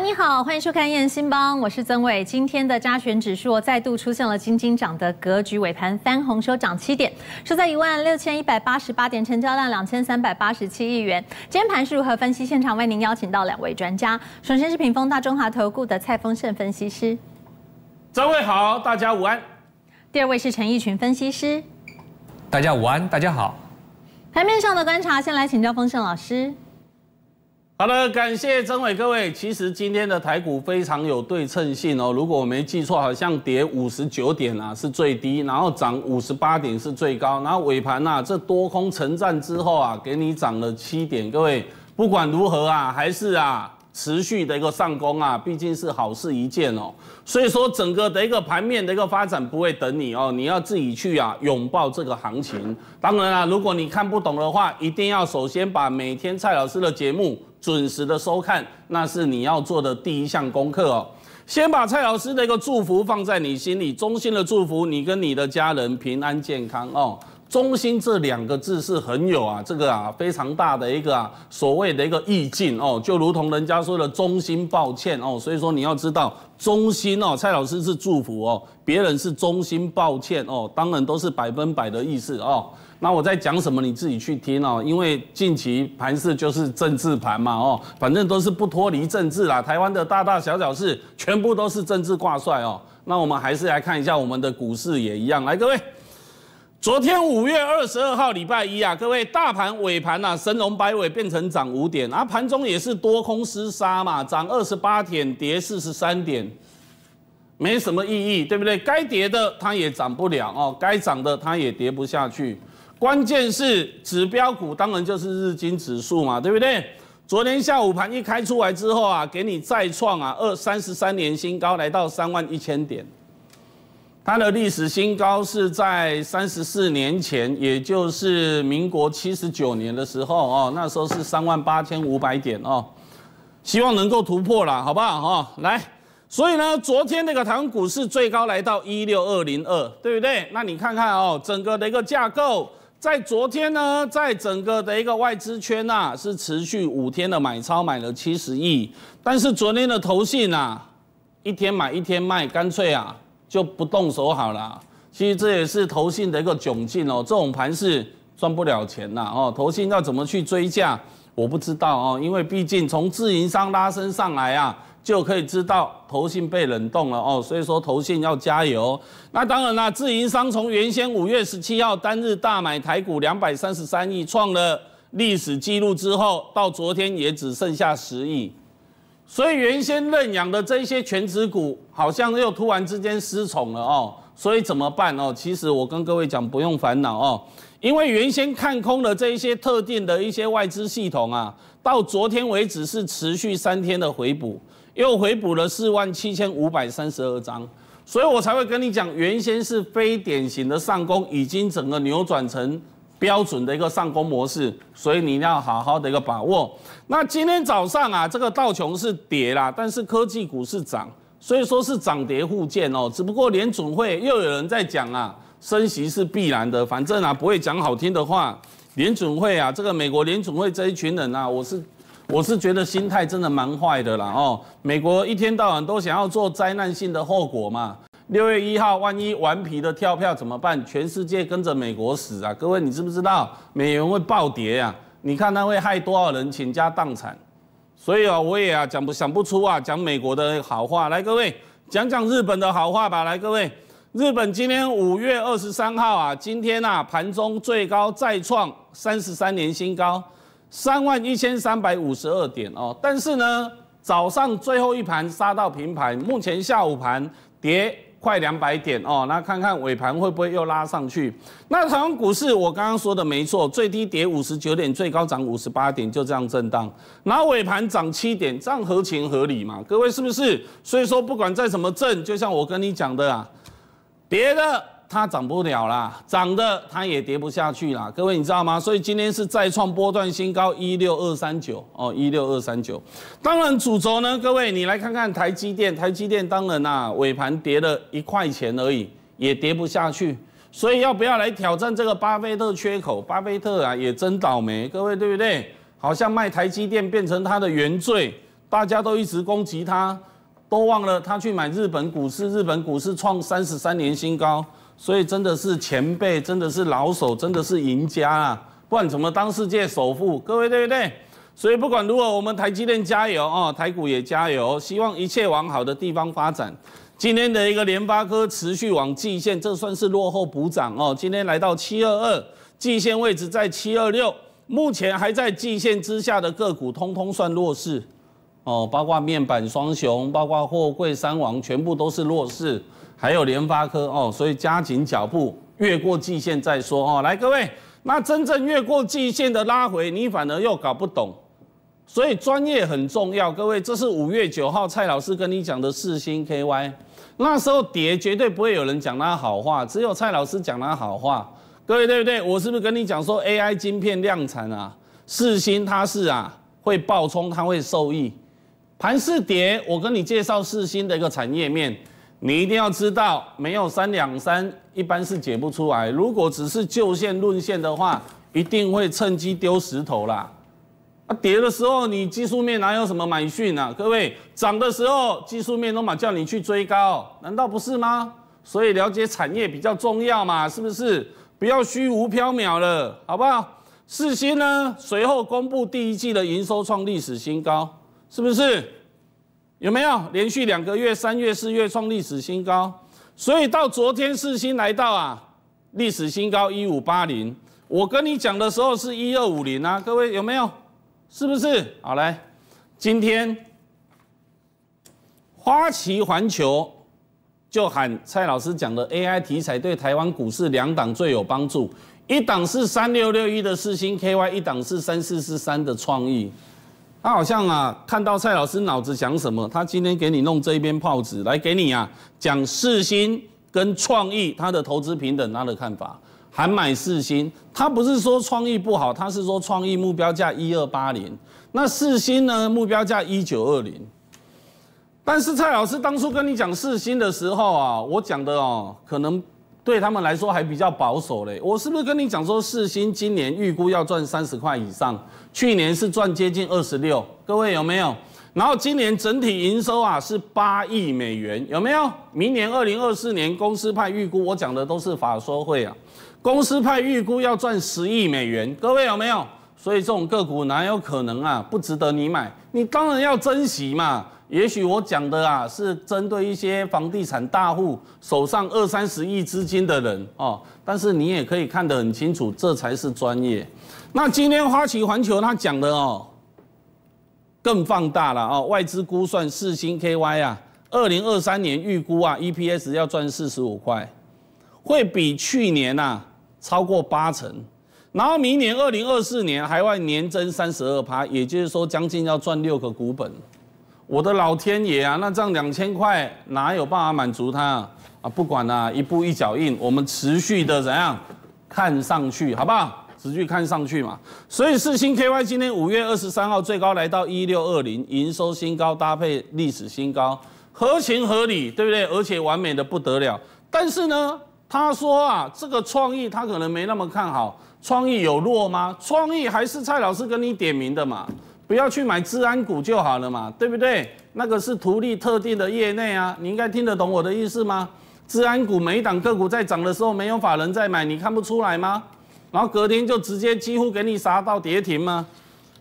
你好，欢迎收看《燕新帮》，我是曾伟。今天的加权指数再度出现了金金涨的格局，尾盘翻红收涨七点，收在一万六千一百八十八点，成交量两千三百八十七亿元。今天盘是如何分析？现场为您邀请到两位专家。首先，是屏风大中华投顾的蔡丰盛分析师。曾伟好，大家午安。第二位是陈奕群分析师，大家午安，大家好。盘面上的观察，先来请教丰盛老师。好了，感谢曾伟各位。其实今天的台股非常有对称性哦。如果我没记错，好像跌五十九点啊是最低，然后涨五十八点是最高。然后尾盘呐，这多空成战之后啊，给你涨了七点。各位，不管如何啊，还是啊持续的一个上攻啊，毕竟是好事一件哦。所以说整个的一个盘面的一个发展不会等你哦，你要自己去啊拥抱这个行情。当然啊，如果你看不懂的话，一定要首先把每天蔡老师的节目。准时的收看，那是你要做的第一项功课哦。先把蔡老师的一个祝福放在你心里，衷心的祝福你跟你的家人平安健康哦。衷心这两个字是很有啊，这个啊非常大的一个啊所谓的一个意境哦，就如同人家说的衷心抱歉哦。所以说你要知道，衷心哦，蔡老师是祝福哦，别人是衷心抱歉哦，当然都是百分百的意思哦。那我在讲什么你自己去听哦，因为近期盘市就是政治盘嘛哦，反正都是不脱离政治啦，台湾的大大小小事全部都是政治挂帅哦。那我们还是来看一下我们的股市也一样，来各位，昨天五月二十二号礼拜一啊，各位大盘尾盘呐，神龙摆尾变成涨五点啊，盘中也是多空厮杀嘛，涨二十八点，跌四十三点，没什么意义对不对？该跌的它也涨不了哦，该涨的它也跌不下去。关键是指标股，当然就是日经指数嘛，对不对？昨天下午盘一开出来之后啊，给你再创啊二三十三年新高，来到三万一千点。它的历史新高是在三十四年前，也就是民国七十九年的时候哦，那时候是三万八千五百点哦，希望能够突破了，好不好？哦，来，所以呢，昨天那个台湾股市最高来到一六二零二，对不对？那你看看哦，整个的一个架构。在昨天呢，在整个的一个外资圈呐，是持续五天的买超，买了七十亿。但是昨天的投信呐，一天买一天卖，干脆啊就不动手好了。其实这也是投信的一个窘境哦，这种盘是赚不了钱呐哦。投信要怎么去追价，我不知道哦，因为毕竟从自营商拉升上来啊。就可以知道头信被冷冻了哦，所以说头信要加油。那当然啦，自营商从原先五月十七号单日大买台股两百三十三亿，创了历史记录之后，到昨天也只剩下十亿，所以原先认养的这些全职股好像又突然之间失宠了哦。所以怎么办哦？其实我跟各位讲，不用烦恼哦，因为原先看空的这一些特定的一些外资系统啊，到昨天为止是持续三天的回补。又回补了四万七千五百三十二张，所以我才会跟你讲，原先是非典型的上攻，已经整个扭转成标准的一个上攻模式，所以你要好好的一个把握。那今天早上啊，这个道琼是跌啦，但是科技股是涨，所以说是涨跌互见哦。只不过联准会又有人在讲啊，升息是必然的，反正啊不会讲好听的话。联准会啊，这个美国联准会这一群人啊，我是。我是觉得心态真的蛮坏的啦哦，美国一天到晚都想要做灾难性的后果嘛。六月一号，万一顽皮的跳票怎么办？全世界跟着美国死啊！各位，你知不知道美元会暴跌呀？你看它会害多少人倾家荡产？所以啊，我也啊讲不想不出啊讲美国的好话来，各位讲讲日本的好话吧。来，各位，日本今天五月二十三号啊，今天啊盘中最高再创三十三年新高。三万一千三百五十二点哦，但是呢，早上最后一盘杀到平盘，目前下午盘跌快两百点哦，那看看尾盘会不会又拉上去？那台湾股市我刚刚说的没错，最低跌五十九点，最高涨五十八点，就这样震荡，然后尾盘涨七点，这样合情合理嘛？各位是不是？所以说不管在什么震，就像我跟你讲的啊，别的。它涨不了啦，涨的它也跌不下去啦。各位你知道吗？所以今天是再创波段新高，一六二三九哦，一六二三九。当然，主轴呢，各位你来看看台积电，台积电当然啊，尾盘跌了一块钱而已，也跌不下去。所以要不要来挑战这个巴菲特缺口？巴菲特啊，也真倒霉，各位对不对？好像卖台积电变成他的原罪，大家都一直攻击他，都忘了他去买日本股市，日本股市创三十三年新高。所以真的是前辈，真的是老手，真的是赢家啊！不管怎么当世界首富，各位对不对？所以不管如何，我们台积电加油哦，台股也加油，希望一切往好的地方发展。今天的一个联发科持续往季线，这算是落后补涨哦。今天来到七二二季线位置，在七二六，目前还在季线之下的个股，通通算弱势哦。包括面板双雄，包括货柜三王，全部都是弱势。还有联发科哦，所以加紧脚步，越过季线再说哦。来，各位，那真正越过季线的拉回，你反而又搞不懂，所以专业很重要。各位，这是五月九号蔡老师跟你讲的四星 KY，那时候跌绝对不会有人讲他好话，只有蔡老师讲他好话。各位对不对？我是不是跟你讲说 AI 晶片量产啊？四星它是啊会爆冲，它会受益。盘是跌，我跟你介绍四星的一个产业面。你一定要知道，没有三两三一般是解不出来。如果只是就线论线的话，一定会趁机丢石头啦。啊，跌的时候你技术面哪有什么买讯啊？各位，涨的时候技术面都嘛叫你去追高，难道不是吗？所以了解产业比较重要嘛，是不是？不要虚无缥缈了，好不好？四星呢随后公布第一季的营收创历史新高，是不是？有没有连续两个月，三月、四月创历史新高？所以到昨天，四星来到啊，历史新高一五八零。我跟你讲的时候是一二五零啊，各位有没有？是不是？好，来，今天花旗环球就喊蔡老师讲的 AI 题材对台湾股市两档最有帮助，一档是三六六一的四星 KY，一档是三四四三的创意。他好像啊，看到蔡老师脑子想什么，他今天给你弄这边泡子来给你啊，讲世新跟创意，他的投资平等他的看法，还买世新。他不是说创意不好，他是说创意目标价一二八零，那世新呢目标价一九二零。但是蔡老师当初跟你讲世新的时候啊，我讲的哦，可能。对他们来说还比较保守嘞，我是不是跟你讲说，世星今年预估要赚三十块以上，去年是赚接近二十六，各位有没有？然后今年整体营收啊是八亿美元，有没有？明年二零二四年公司派预估，我讲的都是法说会啊，公司派预估要赚十亿美元，各位有没有？所以这种个股哪有可能啊？不值得你买，你当然要珍惜嘛。也许我讲的啊，是针对一些房地产大户手上二三十亿资金的人哦。但是你也可以看得很清楚，这才是专业。那今天花旗环球他讲的哦，更放大了哦，外资估算四星 KY 啊，二零二三年预估啊，EPS 要赚四十五块，会比去年呐超过八成。然后明年二零二四年海外年增三十二趴，也就是说将近要赚六个股本。我的老天爷啊，那这样两千块哪有办法满足他啊？啊，不管啦，一步一脚印，我们持续的怎样看上去好不好？持续看上去嘛。所以四星 KY 今天五月二十三号最高来到一六二零，营收新高搭配历史新高，合情合理，对不对？而且完美的不得了。但是呢，他说啊，这个创意他可能没那么看好。创意有弱吗？创意还是蔡老师跟你点名的嘛，不要去买治安股就好了嘛，对不对？那个是图利特定的业内啊，你应该听得懂我的意思吗？治安股每一档个股在涨的时候，没有法人在买，你看不出来吗？然后隔天就直接几乎给你杀到跌停吗？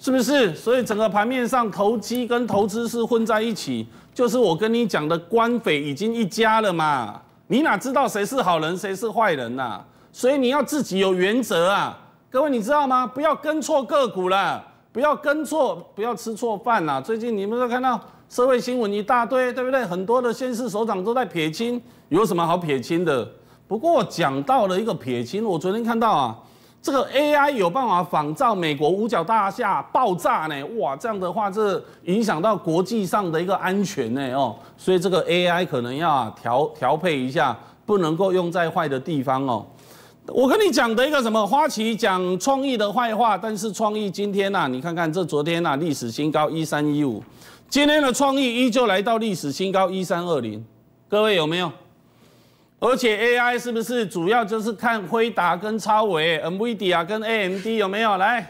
是不是？所以整个盘面上投机跟投资是混在一起，就是我跟你讲的官匪已经一家了嘛，你哪知道谁是好人谁是坏人呐？所以你要自己有原则啊，各位你知道吗？不要跟错个股了，不要跟错，不要吃错饭啦。最近你们都看到社会新闻一大堆，对不对？很多的县市首长都在撇清，有什么好撇清的？不过讲到了一个撇清，我昨天看到啊，这个 AI 有办法仿造美国五角大厦爆炸呢，哇，这样的话这影响到国际上的一个安全呢，哦，所以这个 AI 可能要调调配一下，不能够用在坏的地方哦。我跟你讲的一个什么花旗讲创意的坏话，但是创意今天呐，你看看这昨天呐历史新高一三一五，今天的创意依旧来到历史新高一三二零，各位有没有？而且 AI 是不是主要就是看辉达跟超维、n v i d i a 跟 AMD 有没有？来，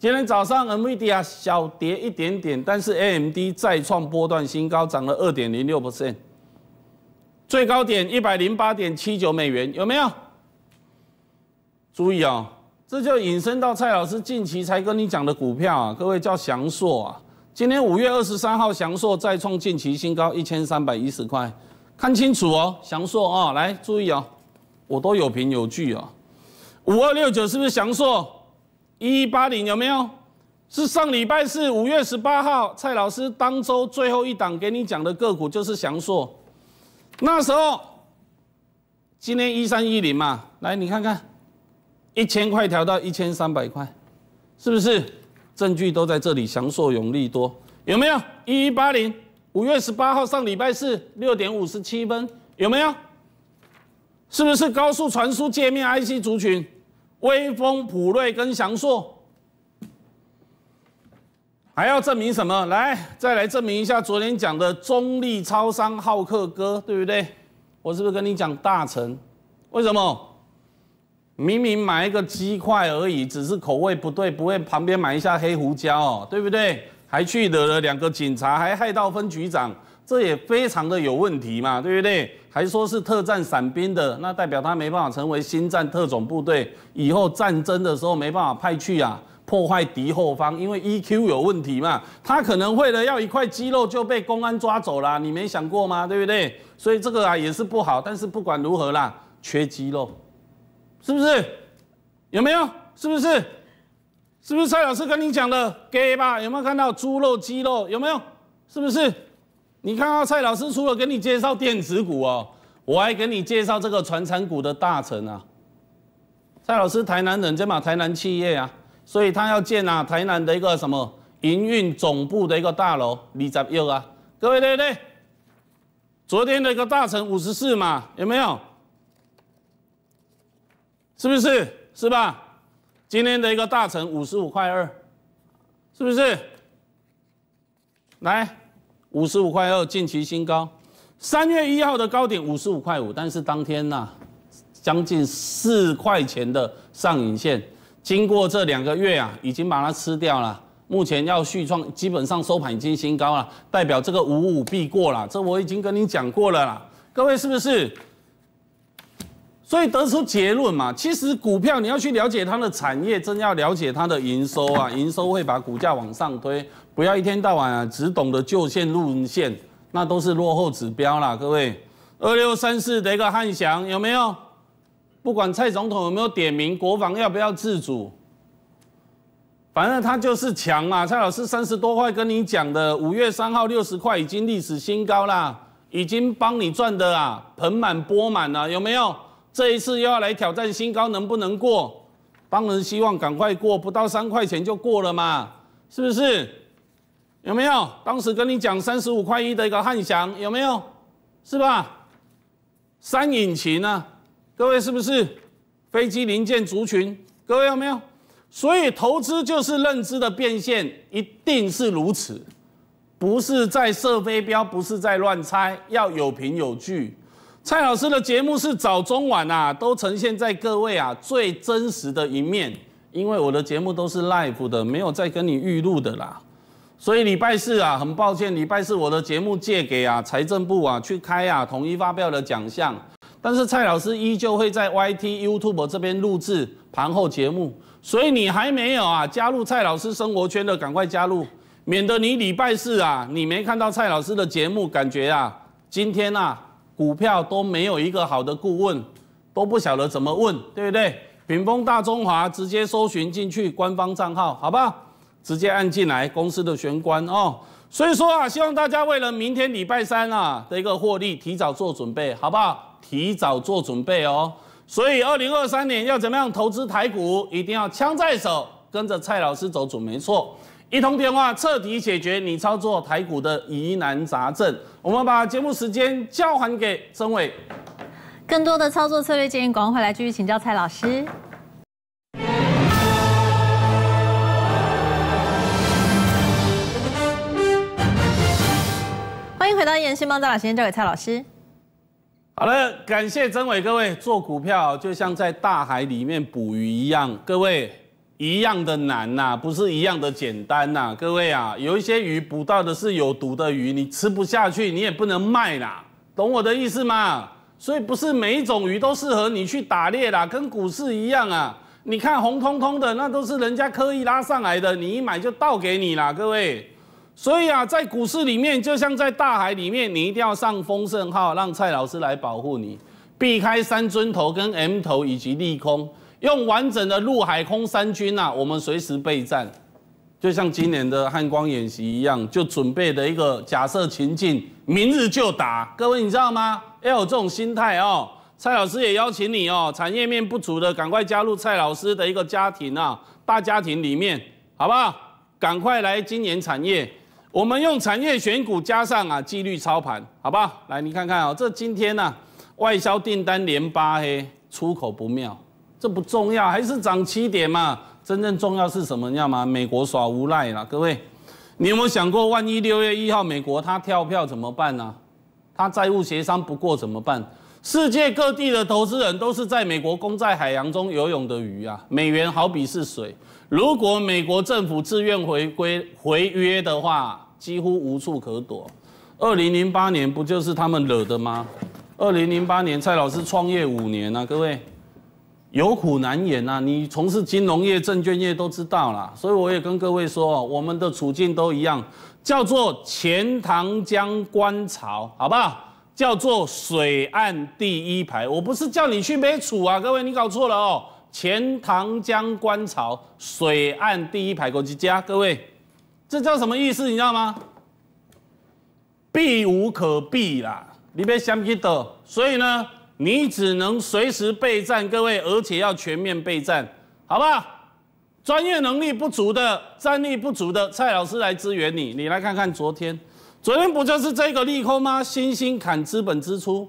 今天早上 NVIDIA 小跌一点点，但是 AMD 再创波段新高，涨了二点零六 percent，最高点一百零八点七九美元，有没有？注意哦，这就引申到蔡老师近期才跟你讲的股票啊，各位叫翔硕啊。今天五月二十三号，翔硕再创近期新高一千三百一十块，看清楚哦，翔硕啊，来注意哦，我都有凭有据哦。五二六九是不是翔硕？一八零有没有？是上礼拜四五月十八号，蔡老师当周最后一档给你讲的个股就是翔硕，那时候今天一三一零嘛，来你看看。一千块调到一千三百块，是不是？证据都在这里。祥硕、永利多有没有？一一八零，五月十八号上礼拜四六点五十七分有没有？是不是高速传输界面 IC 族群？威风普瑞跟祥硕还要证明什么？来，再来证明一下昨天讲的中立超商浩客哥，对不对？我是不是跟你讲大成？为什么？明明买一个鸡块而已，只是口味不对，不会旁边买一下黑胡椒哦，对不对？还去惹了两个警察，还害到分局长，这也非常的有问题嘛，对不对？还说是特战伞兵的，那代表他没办法成为新战特种部队，以后战争的时候没办法派去啊，破坏敌后方，因为 EQ 有问题嘛，他可能为了要一块鸡肉就被公安抓走啦，你没想过吗？对不对？所以这个啊也是不好，但是不管如何啦，缺鸡肉。是不是？有没有？是不是？是不是蔡老师跟你讲的？给吧，有没有看到猪肉、鸡肉？有没有？是不是？你看到蔡老师除了给你介绍电子股哦，我还给你介绍这个传产股的大臣啊。蔡老师台南人，这嘛台南企业啊，所以他要建啊台南的一个什么营运总部的一个大楼，你咋又啊？各位对不对？昨天的一个大臣五十四嘛，有没有？是不是？是吧？今天的一个大成五十五块二，是不是？来，五十五块二近期新高，三月一号的高点五十五块五，但是当天呢，将近四块钱的上影线，经过这两个月啊，已经把它吃掉了。目前要续创，基本上收盘已经新高了，代表这个五五必过了。这我已经跟你讲过了，啦，各位是不是？所以得出结论嘛？其实股票你要去了解它的产业，真要了解它的营收啊！营收会把股价往上推，不要一天到晚啊只懂得旧线路线，那都是落后指标啦，各位。二六三四的一个汉翔有没有？不管蔡总统有没有点名，国防要不要自主？反正他就是强嘛。蔡老师三十多块跟你讲的，五月三号六十块已经历史新高啦，已经帮你赚的啊，盆满钵满了，有没有？这一次又要来挑战新高，能不能过？当然希望赶快过，不到三块钱就过了嘛，是不是？有没有？当时跟你讲三十五块一的一个汉翔，有没有？是吧？三引擎啊，各位是不是？飞机零件族群，各位有没有？所以投资就是认知的变现，一定是如此，不是在设飞镖，不是在乱猜，要有凭有据。蔡老师的节目是早中晚啊，都呈现在各位啊最真实的一面，因为我的节目都是 live 的，没有在跟你预录的啦。所以礼拜四啊，很抱歉，礼拜四我的节目借给啊财政部啊去开啊统一发票的奖项，但是蔡老师依旧会在 YT、YouTube 这边录制盘后节目。所以你还没有啊加入蔡老师生活圈的，赶快加入，免得你礼拜四啊你没看到蔡老师的节目，感觉啊今天啊。股票都没有一个好的顾问，都不晓得怎么问，对不对？屏风大中华直接搜寻进去官方账号，好不好？直接按进来公司的玄关哦。所以说啊，希望大家为了明天礼拜三啊的一个获利，提早做准备，好不好？提早做准备哦。所以二零二三年要怎么样投资台股，一定要枪在手，跟着蔡老师走准没错。一通电话，彻底解决你操作台股的疑难杂症。我们把节目时间交还给曾伟。更多的操作策略建议，广众回来继续请教蔡老师。欢迎回到延戏，帮再把时间交给蔡老师。好了，感谢曾伟，各位做股票就像在大海里面捕鱼一样，各位。一样的难呐，不是一样的简单呐，各位啊，有一些鱼捕到的是有毒的鱼，你吃不下去，你也不能卖啦，懂我的意思吗？所以不是每一种鱼都适合你去打猎啦，跟股市一样啊。你看红彤彤的，那都是人家刻意拉上来的，你一买就倒给你啦，各位。所以啊，在股市里面就像在大海里面，你一定要上丰盛号，让蔡老师来保护你，避开三尊头跟 M 头以及利空。用完整的陆海空三军呐，我们随时备战，就像今年的汉光演习一样，就准备的一个假设情境，明日就打。各位你知道吗？要有这种心态哦。蔡老师也邀请你哦，产业面不足的赶快加入蔡老师的一个家庭啊，大家庭里面好不好？赶快来今年产业，我们用产业选股加上啊纪律操盘，好不好？来你看看哦，这今天呢外销订单连八黑，出口不妙。这不重要，还是涨七点嘛？真正重要是什么？要吗？美国耍无赖了，各位，你有没有想过，万一六月一号美国他跳票怎么办呢？他债务协商不过怎么办？世界各地的投资人都是在美国公债海洋中游泳的鱼啊！美元好比是水，如果美国政府自愿回归回约的话，几乎无处可躲。二零零八年不就是他们惹的吗？二零零八年蔡老师创业五年啊，各位。有苦难言呐，你从事金融业、证券业都知道啦，所以我也跟各位说，我们的处境都一样，叫做钱塘江观潮，好不好？叫做水岸第一排，我不是叫你去避储啊，各位，你搞错了哦。钱塘江观潮，水岸第一排，国际家，各位，这叫什么意思？你知道吗？避无可避啦，你别想去躲，所以呢？你只能随时备战，各位，而且要全面备战，好不好？专业能力不足的，战力不足的，蔡老师来支援你。你来看看昨天，昨天不就是这个利空吗？星星砍资本支出，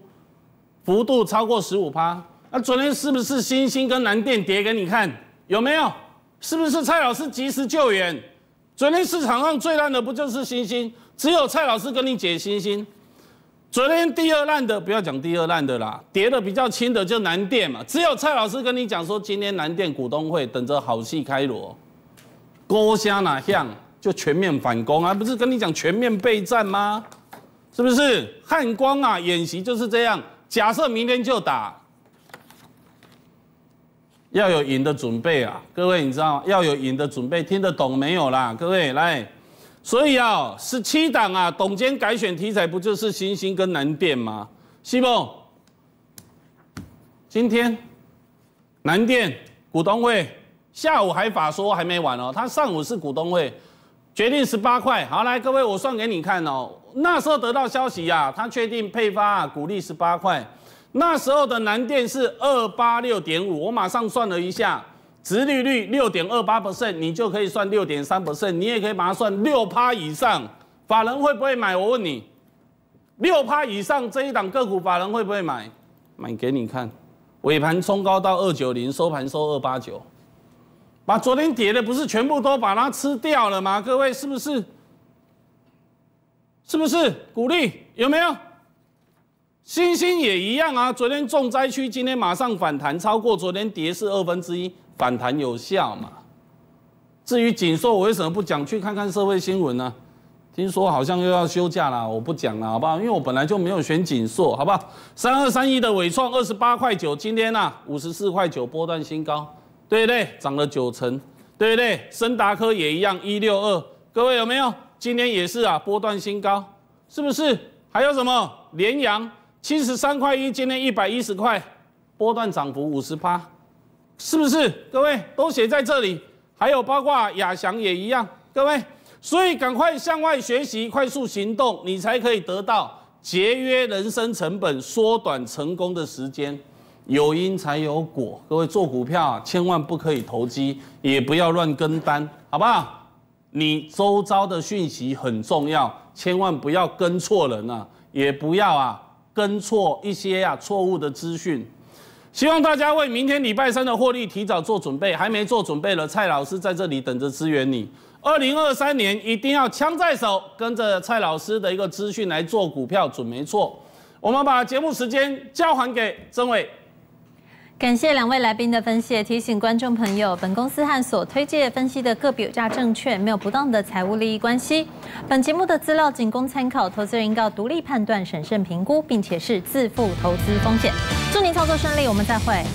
幅度超过十五趴。那昨天是不是星星跟南电跌给你看？有没有？是不是蔡老师及时救援？昨天市场上最烂的不就是星星？只有蔡老师跟你解星星。昨天第二烂的，不要讲第二烂的啦，跌的比较轻的就南电嘛。只有蔡老师跟你讲说，今天南电股东会，等着好戏开锣。郭虾哪像就全面反攻啊？不是跟你讲全面备战吗？是不是？汉光啊，演习就是这样。假设明天就打，要有赢的准备啊！各位，你知道吗？要有赢的准备，听得懂没有啦？各位来。所以啊，十七档啊，董监改选题材不就是新兴跟南电吗？西孟，今天南电股东会下午还法说还没完哦，他上午是股东会决定十八块，好来各位我算给你看哦，那时候得到消息呀，他确定配发股利十八块，那时候的南电是二八六点五，我马上算了一下。殖利率六点二八 percent，你就可以算六点三 percent，你也可以把它算六趴以上。法人会不会买？我问你，六趴以上这一档个股，法人会不会买？买给你看，尾盘冲高到二九零，收盘收二八九，把昨天跌的不是全部都把它吃掉了吗？各位是不是？是不是？鼓励有没有？星星也一样啊，昨天重灾区，今天马上反弹，超过昨天跌是二分之一。反弹有效嘛？至于紧缩，我为什么不讲？去看看社会新闻呢？听说好像又要休假了，我不讲了，好不好？因为我本来就没有选紧缩，好不好？三二三一的伟创，二十八块九，今天呢五十四块九，波段新高，对不对？涨了九成，对不对？森达科也一样，一六二，各位有没有？今天也是啊，波段新高，是不是？还有什么？联阳七十三块一，今天一百一十块，波段涨幅五十八。是不是各位都写在这里？还有包括亚翔也一样，各位，所以赶快向外学习，快速行动，你才可以得到节约人生成本，缩短成功的时间。有因才有果，各位做股票啊、千万不可以投机，也不要乱跟单，好不好？你周遭的讯息很重要，千万不要跟错人啊，也不要啊跟错一些啊错误的资讯。希望大家为明天礼拜三的获利提早做准备，还没做准备了，蔡老师在这里等着支援你。二零二三年一定要枪在手，跟着蔡老师的一个资讯来做股票准没错。我们把节目时间交还给曾伟。感谢两位来宾的分析，提醒观众朋友，本公司和所推介分析的个别有价证券没有不当的财务利益关系。本节目的资料仅供参考，投资人要独立判断、审慎评估，并且是自负投资风险。祝您操作顺利，我们再会。